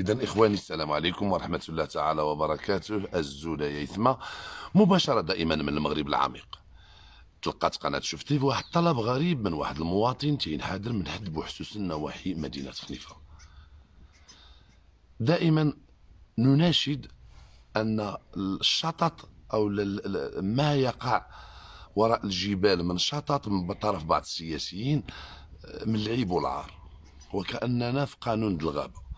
إذا إخواني السلام عليكم ورحمة الله تعالى وبركاته الزودة يثمة مباشرة دائما من المغرب العميق تلقات قناة شوف تيفي واحد طلب غريب من واحد المواطن تينحدر من حد بوحسوس النواحي مدينة خنيفة دائما نناشد أن الشطط أو ما يقع وراء الجبال من شطط من طرف بعض السياسيين آه، من العيب والعار وكأننا في قانون الغابة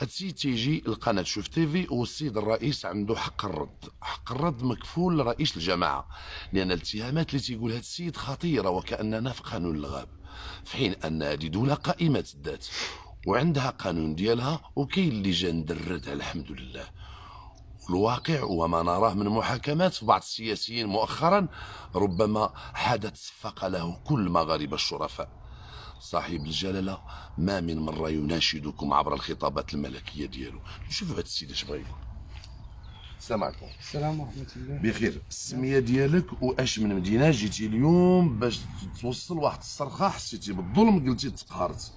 هاد السيد تيجي القناه شوف تي في والسيد الرئيس عنده حق الرد حق الرد مكفول لرئيس الجماعه لان الاتهامات اللي تيقول هاد السيد خطيره وكاننا في قانون الغاب في حين ان هذه دوله قائمه الذات وعندها قانون ديالها وكاين لجان درتها الحمد لله الواقع وما نراه من محاكمات في بعض السياسيين مؤخرا ربما حدث صفق له كل مغاربه الشرفاء صاحب الجلالة ما من مرة يناشدكم عبر الخطابات الملكية ديالو شوفوا هذا السيد اش بغا يقول السلام عليكم السلام ورحمة الله بخير السمية ديالك واش من مدينة جيتي اليوم باش توصل واحد الصرخة حسيتي بالظلم قلتي تقهرت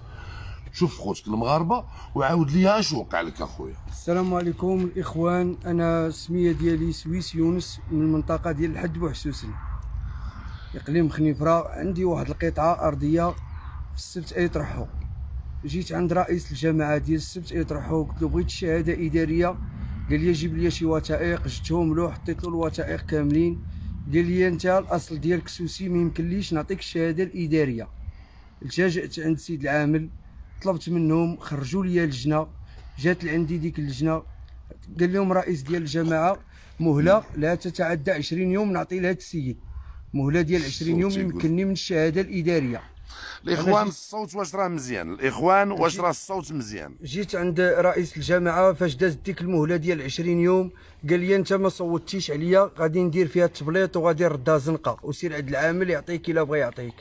شوف خوتك المغاربه وعاود لي اش وقع لك اخويا السلام عليكم الاخوان انا السميه ديالي سويس يونس من المنطقه ديال الحد بوحسوسن اقليم خنيفره عندي واحد القطعه ارضيه في السبت يطرحوا جيت عند رئيس الجامعه ديال السبت يطرحوا قلت له بغيت شهاده اداريه قال لي جيب لي شي وثائق جبتهم له حطيت له الوثائق كاملين قال لي انت الاصل ديالك سوسي ما يمكنليش نعطيك الشهاده الاداريه التجأت عند السيد العامل طلبت منهم خرجوا لي اللجنه جات لعندي ديك اللجنه قال لهم رئيس ديال الجماعه مهله لا تتعدى 20 يوم نعطي لهذا السيد مهله ديال 20 يوم يمكنني من الشهاده الاداريه الاخوان الصوت واش راه مزيان الاخوان واش راه الصوت مزيان جيت عند رئيس الجامعه فاش دازت ديك المهله ديال 20 يوم قال لي انت ما صوتتيش عليا غادي ندير فيها التبليط وغادي نردها زنقه وسير عند العامل يعطيك الا بغى يعطيك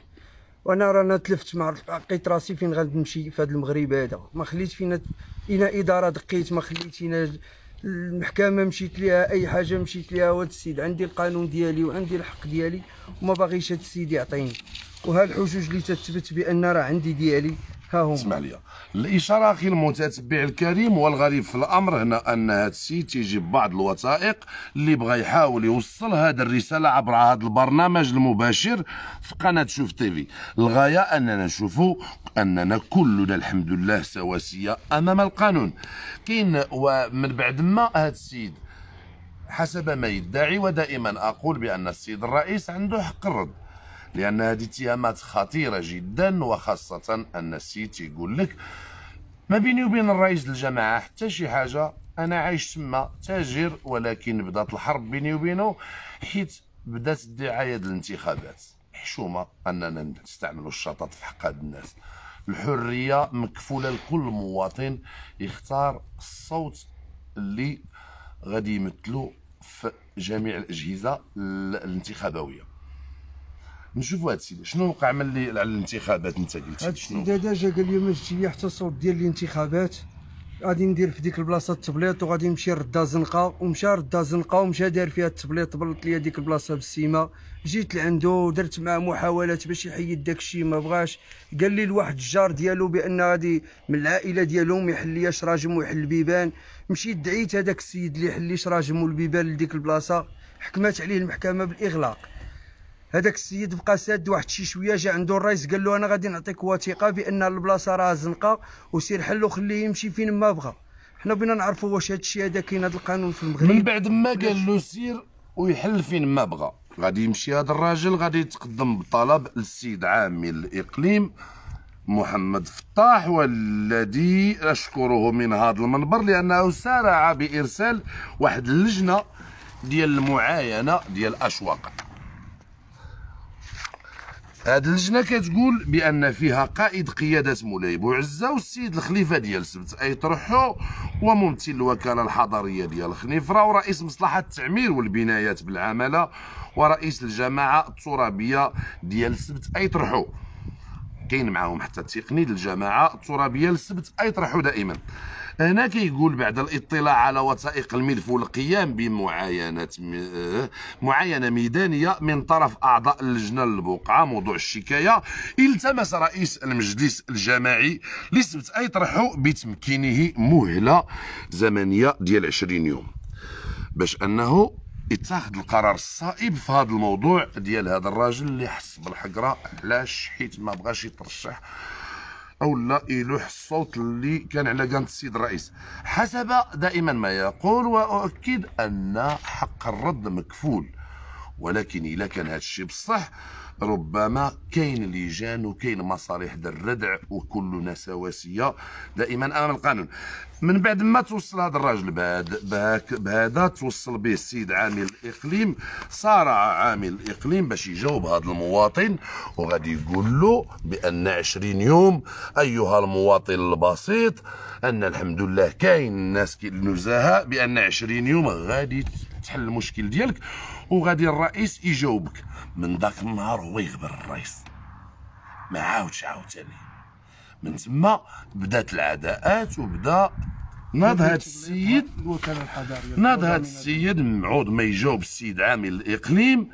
وانا رانا تلفت مع لقيت راسي فين غنمشي في هذا المغرب هذا ما خليت فينا فينا اداره دقيت ما خليتينا المحكمه مشيت ليها اي حاجه مشيت ليها وهذا السيد عندي القانون ديالي وعندي الحق ديالي وما باغيش هذا السيد يعطيني وها الحشوش اللي تثبت بان راه عندي ديالي ها هما اسمع لي الاشاره اخي المتتبع الكريم والغريب في الامر هنا ان هذا السيد تيجي ببعض الوثائق اللي بغى يحاول يوصل هذه الرساله عبر هذا البرنامج المباشر في قناه شوف تيفي الغايه اننا نشوفوا اننا كلنا الحمد لله سواسيه امام القانون كاين ومن بعد ما هذا السيد حسب ما يدعي ودائما اقول بان السيد الرئيس عنده حق الرد لأن هذه اتهامات خطيرة جدا وخاصة أن السيد يقول لك ما بيني وبين الرئيس الجماعة حتى شي حاجة أنا عايش تما تاجر ولكن بدات الحرب بيني وبينه حيت بدات الدعاية ديال الانتخابات حشومة أننا نستعملوا الشطط في حق هاد الناس الحرية مكفولة لكل مواطن يختار الصوت اللي غادي يمثلو في جميع الأجهزة الانتخابوية نشوفوا هذا السيد شنو وقع من اللي على الانتخابات انت قلت هذا السيد هذا جا قال لي ما جبتي لي حتى الصوت ديال الانتخابات غادي ندير في ديك البلاصه التبليط وغادي نمشي ردا زنقه ومشى ردا زنقه ومشى دار فيها التبليط بلط لي ديك البلاصه بالسيمه جيت لعندو ودرت معاه محاولات باش يحيد داك الشيء ما بغاش قال لي لواحد الجار ديالو بان غادي من العائله ديالهم يحل لي شراجم ويحل البيبان مشيت دعيت هذاك السيد اللي يحل لي شراجم والبيبان لديك البلاصه حكمت عليه المحكمه بالاغلاق هذاك السيد بقى ساد واحد شي شويه جا عنده الرئيس قال له انا غادي نعطيك وثيقه بان البلاصه راه زنقه وسير حلو خليه يمشي فين ما بغى حنا بغينا نعرفوا واش هذا الشيء هذا كاين هذا القانون في المغرب من بعد ما قال له سير ويحل فين ما بغى غادي يمشي هذا الراجل غادي يتقدم بطلب للسيد عامل الاقليم محمد فطاح والذي اشكره من هذا المنبر لانه سارع بارسال واحد اللجنه ديال المعاينه ديال الاشواق هاد اللجنه كتقول بان فيها قائد قياده مولاي بوعزه والسيد الخليفه ديال السبت اي طرحو وممثل الوكاله الحضريه ديال الخنيفره ورئيس مصلحه التعمير والبنايات بالعماله ورئيس الجماعه الترابيه ديال السبت اي طرحو كاين معاهم حتى تقني الجماعه الترابيه السبت اي طرحو دائما هنا كيقول بعد الاطلاع على وثائق الملف والقيام بمعاينه آه، معاينه ميدانيه من طرف اعضاء اللجنه البقعه موضوع الشكايه التمس رئيس المجلس الجماعي لسبت اي طرحه بتمكينه مهله زمنيه ديال 20 يوم باش انه يتاخذ القرار الصائب في هذا الموضوع ديال هذا الراجل اللي حس بالحقره علاش حيت ما بغاش يترشح او لا يلوح الصوت اللي كان على كانت السيد الرئيس حسب دائما ما يقول واؤكد ان حق الرد مكفول ولكن اذا كان هذا الشيء بصح ربما كاين لجان وكاين مصالح الردع وكلنا سواسيه دائما امام القانون من بعد ما توصل هذا الراجل بهذا بهذا توصل به السيد عامل الاقليم صارع عامل الاقليم باش يجاوب هذا المواطن وغادي يقول له بان 20 يوم ايها المواطن البسيط ان الحمد لله كاين الناس النزهاء بان 20 يوم غادي تحل المشكل ديالك وغادي الرئيس يجاوبك من ذاك النهار هو يغبر الرئيس ما عاودش عاوتاني من تما بدات العداءات وبدا ناض هذا السيد ناض هذا السيد معوض ما يجاوب السيد عامل الاقليم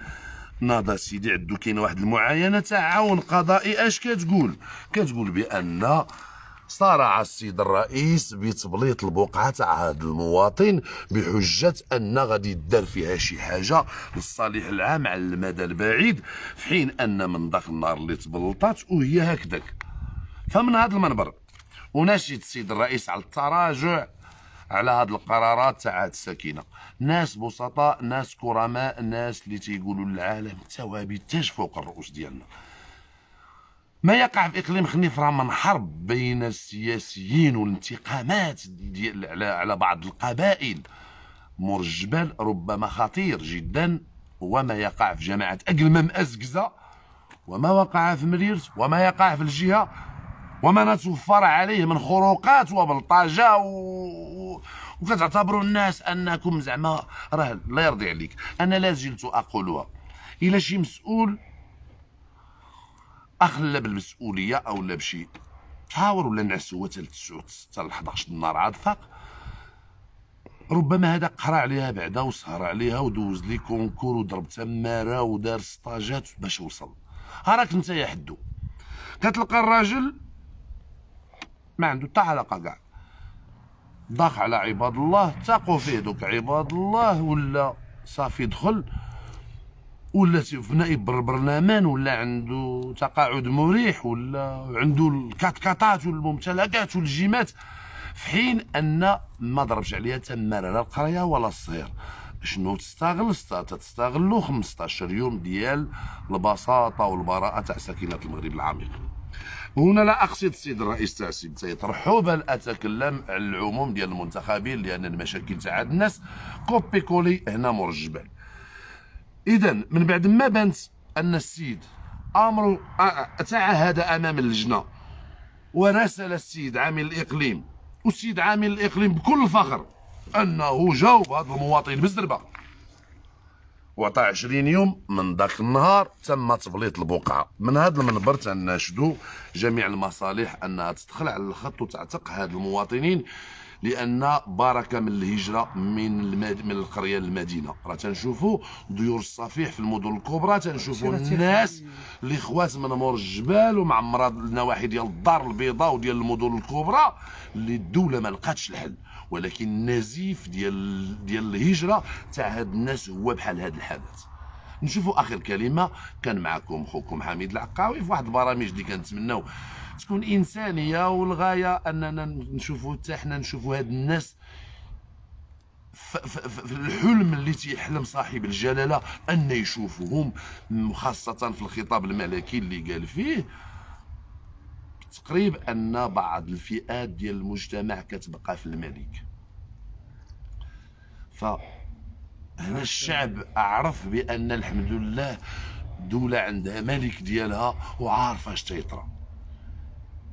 ناض سيدي عدو كاين واحد المعاينه تاع عون قضائي اش كتقول كتقول بان صارع السيد الرئيس بتبليط البقعه تاع هذا المواطن بحجه ان غادي يدار فيها شي حاجه للصالح العام على المدى البعيد في حين ان من داك النار اللي تبلطات وهي هكذاك فمن هذا المنبر وناشد السيد الرئيس على التراجع على هذه القرارات تاع السكينه ناس بسطاء ناس كرماء ناس اللي تيقولوا للعالم توابي تاش فوق الرؤوس ديالنا ما يقع في اقليم خنيف راه من حرب بين السياسيين والانتقامات ديال على على بعض القبائل مور الجبال ربما خطير جدا وما يقع في جماعه اقلمم ازكزه وما وقع في مريرس وما يقع في الجهه وما نتوفر عليه من خروقات وبلطجه و... وكتعتبروا الناس انكم زعما راه لا يرضي عليك انا لا زلت اقولها الى شي مسؤول اخلا بالمسؤوليه او لا بشي تهاور ولا هو تال 9 حتى 11 النهار عاد فاق ربما هذا قرا عليها بعدا وسهر عليها ودوز لي كونكور وضرب تماره ودار سطاجات باش وصل راك انت يا حدو كتلقى الراجل ما عنده حتى علاقه كاع ضاق على عباد الله تاقوا فيه دوك عباد الله ولا صافي دخل ولا في بربرنامان ولا عنده تقاعد مريح ولا عنده الكتكاتات والممتلكات والجيمات في حين ان ما ضربش عليها تما لا القرايه ولا الصغير شنو تستغل تستغلو 15 يوم ديال البساطه والبراءه تاع ساكنه المغرب العميق هنا لا اقصد السيد الرئيس تاع السيد تيطرحو بل اتكلم على العموم ديال المنتخبين لان المشاكل تاع الناس كوبي كولي هنا مرجبان اذا من بعد ما بانت ان السيد امر تعهد امام اللجنه ورسل السيد عامل الاقليم والسيد عامل الاقليم بكل فخر انه جاوب هذا المواطن بالزربه وعطى 20 يوم من ذاك النهار تم تبليط البقعه من هذا المنبر تناشدوا جميع المصالح انها تدخل على الخط وتعتق هاد المواطنين لان بركه من الهجره من المد... من القريه للمدينه راه تنشوفوا ديور الصفيح في المدن الكبرى تنشوفوا الناس اللي خوات من مور الجبال ومعمره النواحي ديال الدار البيضاء وديال المدن الكبرى اللي الدوله ما لقاتش الحل ولكن النزيف ديال ديال الهجره تاع هاد الناس هو بحال هاد الحادث نشوفوا اخر كلمه كان معكم خوكم حميد العقاوي في واحد البرامج اللي كنتمناو تكون انسانيه والغايه اننا نشوفوا حتى حنا نشوفوا هاد الناس في الحلم اللي تيحلم صاحب الجلاله ان يشوفهم خاصه في الخطاب الملكي اللي قال فيه تقريب ان بعض الفئات ديال المجتمع كتبقى في الملك ف هنا الشعب عرف بان الحمد لله دوله عندها ملك ديالها وعارفه اش تيطرى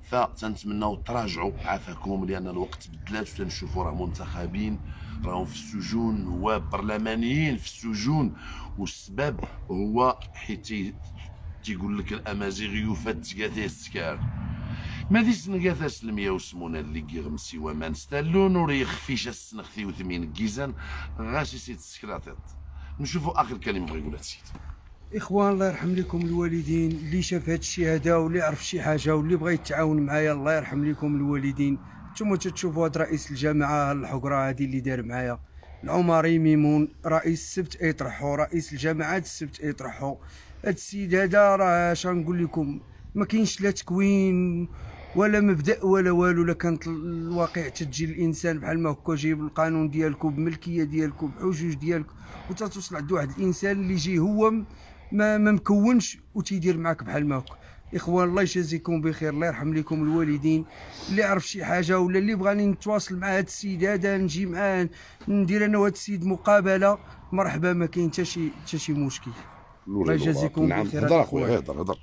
فتنتمناو تراجعوا عافاكم لان الوقت بدلات وتنشوفوا راه منتخبين راهم في السجون نواب برلمانيين في السجون والسبب هو حيت تيقول لك الامازيغيو فات السكار ما ذي سنقاث يا وسمونة اللي كيغمسي ومان نستلو نوري يخفيش السنختي وثمين كيزان غاشي سيد السكراتات نشوفوا اخر كلمه بغي يقولها السيد اخوان الله يرحم لكم الوالدين اللي شاف هاد الشيء هذا واللي عرف شي حاجه واللي بغى يتعاون معايا الله يرحم لكم الوالدين انتم تشوفوا هاد رئيس الجامعه الحقره هادي اللي دار معايا العمري ميمون رئيس السبت ايطرحو رئيس الجامعات السبت ايطرحو هاد السيد هذا راه شغنقول لكم ما كاينش لا تكوين ولا مبدا ولا والو لا كانت الواقع تجي الانسان بحال ما هكا جايب القانون ديالكم بملكية ديالكم بحجوج ديالكم وتتوصل عند واحد الانسان اللي جي هو ما ما مكونش وتيدير معاك بحال ما هكا اخوان الله يجازيكم بخير الله يرحم لكم الوالدين اللي عرف شي حاجه ولا اللي بغاني نتواصل مع هذا السيد هذا نجي معاه ندير انا وهذا السيد مقابله مرحبا ما كاين حتى شي حتى شي مشكل الله يجازيكم نعم، بخير نعم هضر اخويا هضر هضر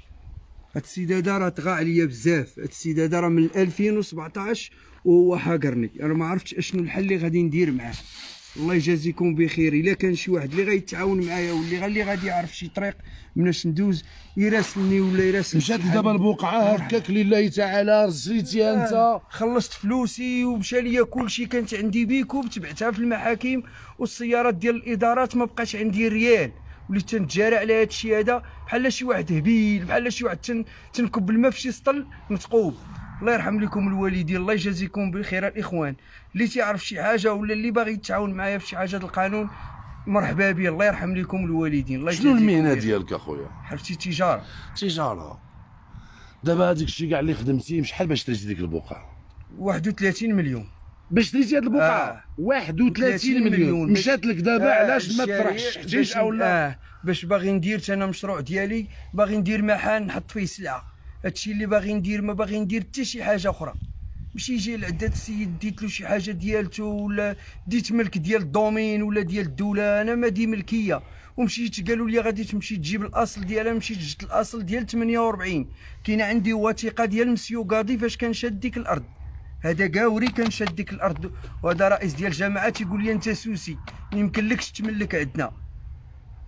هاد السيده راه طغى عليا بزاف هاد السيده راه من 2017 وهو حاقرني انا ما عرفتش اشنو الحل اللي غادي ندير معاه الله يجازيكم بخير الا كان شي واحد اللي غيتعاون معايا واللي اللي غادي يعرف شي طريق مناش ندوز يراسلني ولا يراسل مشات دابا البقعه هكاك لله تعالى رزيتي آه، انت خلصت فلوسي ومشى ليا كلشي كانت عندي بيكوب تبعتها في المحاكم والسيارات ديال الادارات ما بقاش عندي ريال وليت تنتجارى على هذا الشيء هذا بحال شي واحد هبيل بحال شي واحد تن... تنكب الماء في شي سطل متقوب الله يرحم لكم الوالدين الله يجازيكم بالخير الاخوان اللي تيعرف شي حاجه ولا اللي باغي يتعاون معايا في شي حاجه القانون مرحبا بي الله يرحم لكم الوالدين الله شنو المهنه ديالك اخويا حرفتي تجاره تجاره دابا هذاك الشيء كاع اللي خدمتيه شحال باش تريتي ديك البقعه 31 مليون باش شريتي هذه البقعه آه. 31 مليون, مليون. مشات لك دابا آه. علاش ما تفرحش حتيش اولا آه. باش باغي ندير انا المشروع ديالي باغي ندير محل نحط فيه سلعه هادشي اللي باغي ندير ما باغي ندير حتى شي حاجه اخرى مش يجي لعدة السيد ديت له شي حاجه ديالته ولا ديت ملك ديال الدومين ولا ديال الدوله انا ما دي ملكيه ومشيت قالوا لي غادي تمشي تجيب الاصل ديالها مشيت جبت الاصل ديال 48 كاين عندي وثيقه ديال مسيو قاضي فاش كان شاد ديك الارض هذا قاوري كان ديك الارض وهذا رئيس ديال جامعه تيقول لي انت سوسي يمكن لكش تملك عندنا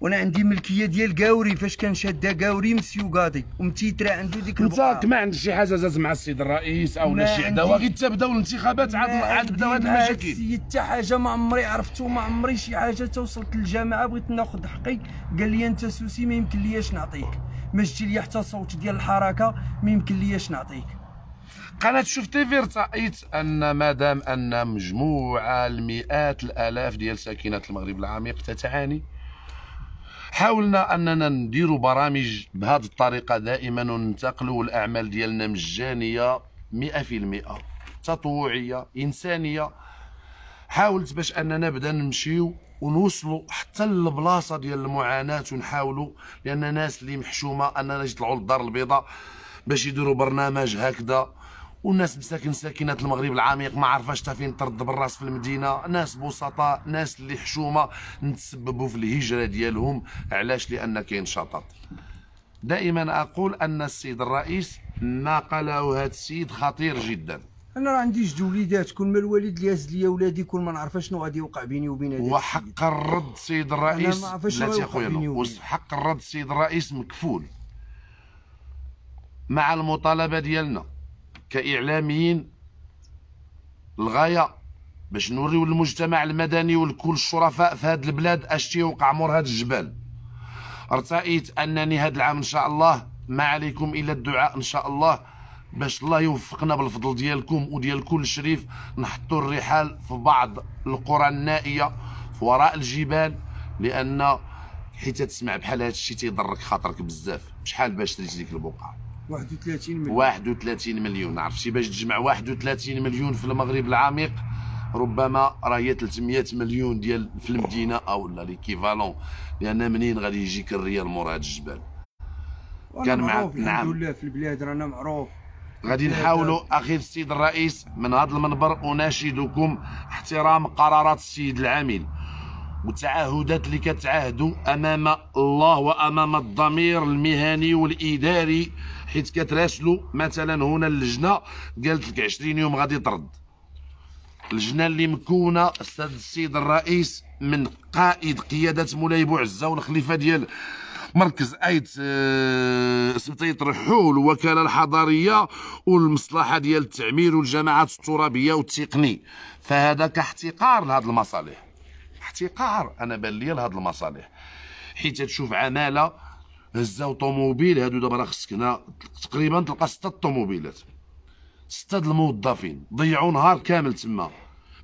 وانا عندي ملكيه ديال قاوري فاش كان شاده قاوري مسيو قاضي ومتيترا عنده ديك البقعه ما عندك شي حاجه زاز مع السيد الرئيس او لا شي عداوه غير تبداو الانتخابات عاد عاد بداو هاد المشاكل السيد حتى حاجه ما عمري عرفته ما عمري شي حاجه توصلت للجامعه بغيت ناخذ حقي قال لي انت سوسي ما يمكن لياش نعطيك ما جيتي لي حتى صوت ديال الحركه ما يمكن لياش نعطيك قناة شوف تيفي ارتأيت أن ما دام أن مجموعة المئات الآلاف ديال ساكنات المغرب العميق تتعاني حاولنا أننا ندير برامج بهذه الطريقة دائما وننتقلوا الأعمال ديالنا مجانية 100% تطوعية إنسانية حاولت باش أننا نبدا نمشيو ونوصلوا حتى للبلاصه ديال المعاناه ونحاولوا لان الناس اللي محشومه اننا يطلعوا للدار البيضاء باش يديروا برنامج هكذا والناس مساكن ساكنات المغرب العميق ما عرفاش تا فين ترد بالراس في المدينه ناس بسطاء ناس اللي حشومه نتسببوا في الهجره ديالهم علاش لان كاين شطط دائما اقول ان السيد الرئيس ما قاله هذا السيد خطير جدا انا راه عندي جوج وليدات كل ما الوالد هز ليا ولادي كل ما نعرف شنو غادي يوقع بيني وبين هذا وحق الرد السيد الرئيس لا يا خويا الرد السيد الرئيس مكفول مع المطالبه ديالنا كإعلاميين الغاية باش نوريو للمجتمع المدني ولكل الشرفاء في هذه البلاد اش تيوقع مور هذا الجبال ارتأيت انني هذا العام ان شاء الله ما عليكم الا الدعاء ان شاء الله باش الله يوفقنا بالفضل ديالكم وديال كل شريف نحطوا الرحال في بعض القرى النائيه في وراء الجبال لان حيت تسمع بحال هذا الشيء تيضرك خاطرك بزاف شحال باش تريت ديك البقعه 31 مليون 31 مليون عرفتي باش تجمع 31 مليون في المغرب العميق ربما راهي 300 مليون ديال في المدينه او لا ليكيفالون لان منين غادي يجيك الريال مور هاد الجبال كان مع نعم الحمد لله في البلاد رانا معروف غادي نحاولوا اخي السيد الرئيس من هذا المنبر اناشدكم احترام قرارات السيد العامل وتعهدات اللي كتعاهدوا امام الله وامام الضمير المهني والاداري حيت كتراسلوا مثلا هنا اللجنه قالت لك 20 يوم غادي ترد اللجنه اللي مكونه استاذ السيد الرئيس من قائد قياده مولاي بوعزه والخليفه ديال مركز ايت آه، سبطية رحول والوكاله الحضاريه والمصلحه ديال التعمير والجماعات الترابيه والتقني فهذا كاحتقار لهذه المصالح احتقار انا بان ليا لهاد المصالح حيت تشوف عماله هزاو طوموبيل هادو دابا راه خصك هنا تقريبا تلقى سته طوموبيلات سته الموظفين ضيعوا نهار كامل تما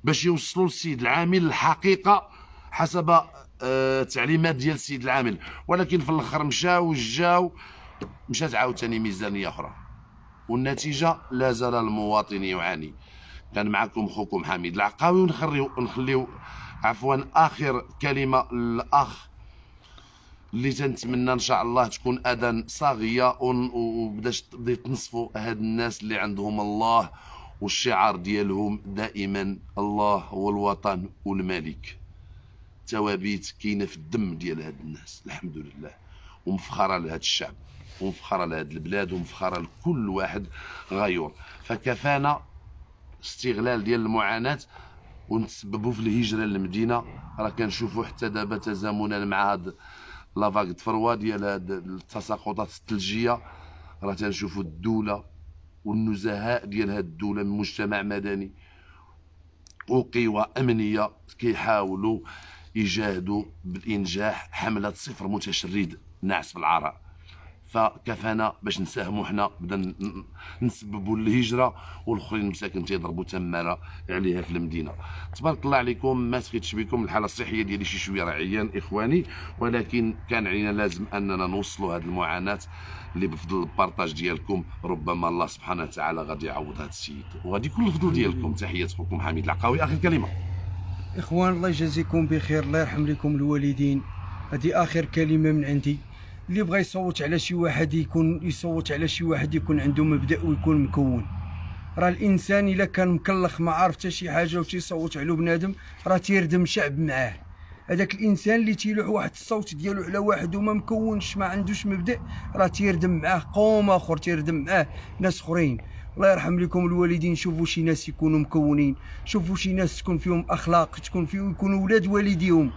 باش يوصلوا للسيد العامل الحقيقه حسب آه تعليمات ديال السيد العامل ولكن في الاخر مشاو جاو مشات عاوتاني ميزانيه اخرى والنتيجه لا زال المواطن يعاني كان معكم خوكم حميد العقاوي ونخليو نخليو عفوا اخر كلمه للاخ اللي تنتمنى ان شاء الله تكون اذان صاغيه وبداش تنصفوا هاد الناس اللي عندهم الله والشعار ديالهم دائما الله هو الوطن والملك توابيت كاينه في الدم ديال هاد الناس الحمد لله ومفخره لهذا الشعب ومفخره لهذه البلاد ومفخره لكل واحد غيور فكفانا استغلال ديال المعاناه ونتسببوا في الهجره للمدينه راه كنشوفوا حتى دابا تزامنا مع هاد لافاك دفروا ديال هاد التساقطات الثلجيه راه تنشوفوا الدوله والنزهاء ديال هاد الدوله من مجتمع مدني وقوى امنيه كيحاولوا يجاهدوا بالانجاح حمله صفر متشرد نعس بالعراء فكفانا باش نساهموا حنا بدا نسببوا الهجره والاخرين مساكن تيضربوا تماره عليها في المدينه تبارك الله عليكم ما سكتش بكم الحاله الصحيه ديالي شي شويه راه عيان اخواني ولكن كان علينا لازم اننا نوصلوا هذه المعاناه اللي بفضل البارطاج ديالكم ربما الله سبحانه وتعالى غادي يعوض هذا السيد وغادي يكون الفضل ديالكم تحيه اخوكم حميد العقاوي اخر كلمه اخوان الله يجازيكم بخير الله يرحم لكم الوالدين هذه اخر كلمه من عندي اللي بغى يصوت على شي واحد يكون يصوت على شي واحد يكون عنده مبدا ويكون مكون راه الانسان الا كان مكلخ ما عارف حتى شي حاجه و تيصوت على بنادم راه تيردم شعب معاه هذاك الانسان اللي تيلوح واحد الصوت ديالو على واحد وما مكونش ما عندوش مبدا راه تيردم معاه قوم اخر تيردم معاه ناس اخرين الله يرحم لكم الوالدين شوفوا شي ناس يكونوا مكونين شوفوا شي ناس تكون فيهم اخلاق تكون فيهم يكونوا ولاد والديهم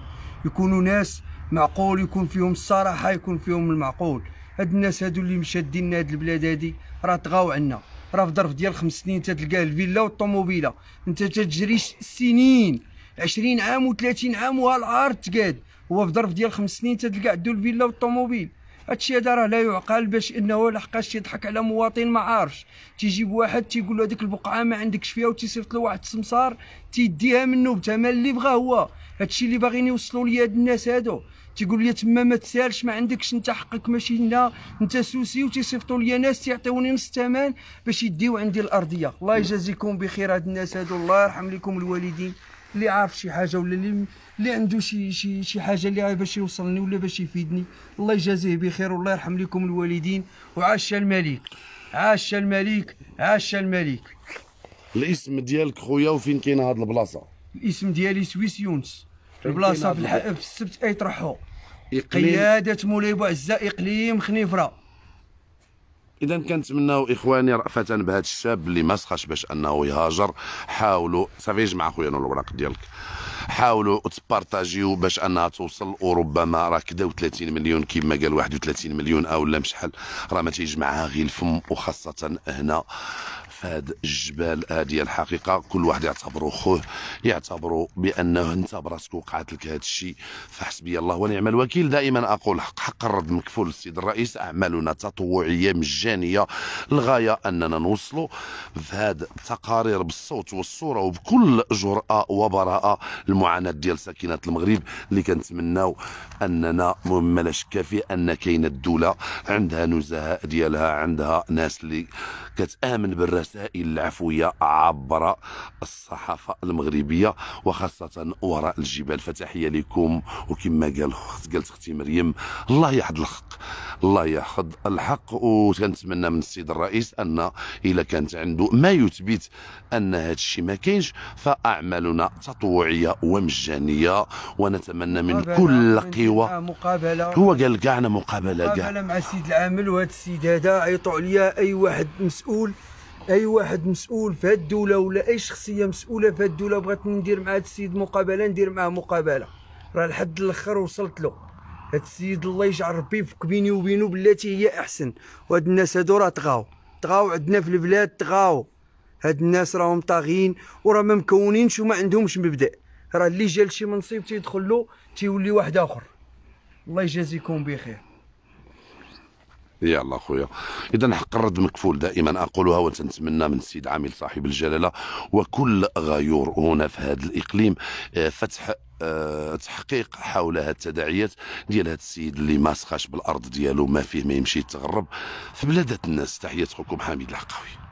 يكونوا ناس معقول يكون فيهم الصراحه يكون فيهم المعقول هاد الناس هادو اللي مشادين هاد البلاد هادي راه طغاو عنا راه في ظرف ديال خمس سنين تتلقاه الفيلا والطوموبيله انت تجري سنين عشرين عام و30 عام وهالعار تقاد هو في ظرف ديال خمس سنين تتلقى عندو الفيلا والطوموبيل هادشي هذا راه لا يعقل باش انه لحقاش تيضحك على مواطن ما عارفش تيجيب واحد تيقول له هذيك البقعه ما عندكش فيها وتيصيفط له واحد السمسار تيديها منه بثمن اللي بغا هو هادشي اللي باغيين يوصلوا ليا هاد الناس هادو تيقول لي تما ما تسالش ما عندكش انت حقك ماشي هنا انت سوسي وتيصيفطوا ليا ناس تيعطيوني نص الثمن باش يديو عندي الارضيه الله يجازيكم بخير هاد الناس هادو الله يرحم لكم الوالدين اللي عارف شي حاجه ولا اللي اللي عنده شي شي شي حاجه اللي باش يوصلني ولا باش يفيدني الله يجازيه بخير والله يرحم لكم الوالدين وعاش الملك عاش الملك عاش الملك الاسم ديالك خويا وفين كاينه هاد البلاصه الاسم ديالي سويس يونس البلاصه في, في السبت ايطرحو قياده مولاي بوعزه اقليم خنيفره اذا كنتمناو اخواني رافه بهذا الشاب اللي ما سخاش باش انه يهاجر حاولوا صافي جمع خويا الوراق ديالك حاولوا تبارطاجيو باش انها توصل وربما راه كدا 30 مليون كما قال 31 مليون او لا مشحال راه ما تيجمعها غير الفم وخاصه هنا فهاد الجبال هادي آه، الحقيقه كل واحد يعتبرو خوه يعتبرو بانه انت براسك وقعت لك هذا الشيء فحسبي الله ونعم الوكيل دائما اقول حق حق الرد مكفول السيد الرئيس اعمالنا تطوعيه مجانيه الغايه اننا نوصلوا في هاد التقارير بالصوت والصوره وبكل جراه وبراءه المعاناه ديال ساكنه المغرب اللي كنتمناو اننا مما لا شك فيه ان كاينه الدوله عندها نزهاء ديالها عندها ناس اللي كتآمن بالرسائل العفوية عبر الصحافة المغربية وخاصة وراء الجبال فتحية لكم وكما قال قالت اختي مريم الله يحد الحق الله ياخذ الحق وكنتمنى من السيد الرئيس ان إذا كانت عنده ما يثبت ان هذا الشيء ما كاينش فاعمالنا تطوعيه ومجانيه ونتمنى من كل قوى مقابله هو قال كاع مقابله كاع مقابله مع السيد العامل وهذا السيد هذا عيطوا عليا اي واحد مسؤول مسؤول اي واحد مسؤول في هذه الدوله ولا اي شخصيه مسؤوله في هذه الدوله بغات ندير مع هذا السيد مقابله ندير معاه مقابله راه لحد الاخر وصلت له هذا السيد الله يجعل ربي يفك بيني وبينه بلاتي هي احسن وهاد الناس هادو راه طغاو طغاو عندنا في البلاد طغاو هاد الناس راهم طاغيين وراه ما مكونينش وما عندهمش مبدا راه اللي جا لشي منصب تيدخل له تيولي واحد اخر الله يجازيكم بخير يا الله خويا اذا حق الرد مكفول دائما اقولها وتنتمنى من السيد عامل صاحب الجلاله وكل غيور هنا في هذا الاقليم آه، فتح أه تحقيق حول هاد التداعيات ديال هاد السيد اللي ما سخاش بالارض ديالو ما فيه ما يمشي يتغرب في بلاد الناس خوكم حميد العقاوي